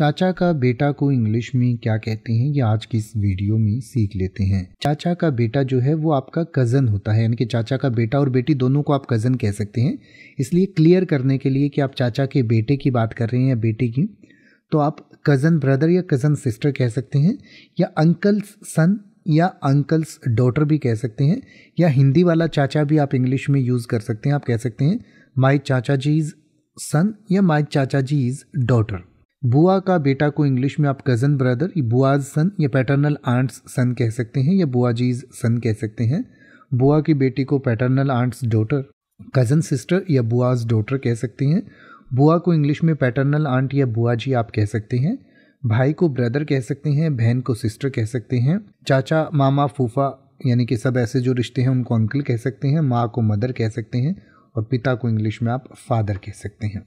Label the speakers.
Speaker 1: चाचा का बेटा को इंग्लिश में क्या कहते हैं ये आज की इस वीडियो में सीख लेते हैं चाचा का बेटा जो है वो आपका कज़न होता है यानी कि चाचा का बेटा और बेटी दोनों को आप कज़न कह सकते हैं इसलिए क्लियर करने के लिए कि आप चाचा के बेटे की बात कर रहे हैं या बेटे की तो आप कज़न ब्रदर या कज़न सिस्टर कह सकते हैं या अंकल्स सन या अंकल्स डॉटर भी कह सकते हैं या हिंदी वाला चाचा भी आप इंग्लिश में यूज़ कर सकते हैं आप कह सकते हैं माई चाचा जी इज़ सन या माई चाचा जी इज़ डॉटर बुआ का बेटा को इंग्लिश में आप कज़न ब्रदर बुआज सन या पैटर्नल आंट्स सन कह सकते हैं या बुआजीज सन कह सकते हैं बुआ की बेटी को paternal aunt's daughter cousin sister या बुआज डॉटर कह सकते हैं बुआ को इंग्लिश में पैटर्नल आंट या बुआ जी आप कह सकते हैं भाई को ब्रदर कह सकते हैं बहन को सिस्टर कह सकते हैं चाचा मामा फूफा यानी कि सब ऐसे जो रिश्ते हैं उनको अंकल कह सकते हैं माँ को मदर कह सकते हैं और पिता को इंग्लिश में आप फादर कह सकते हैं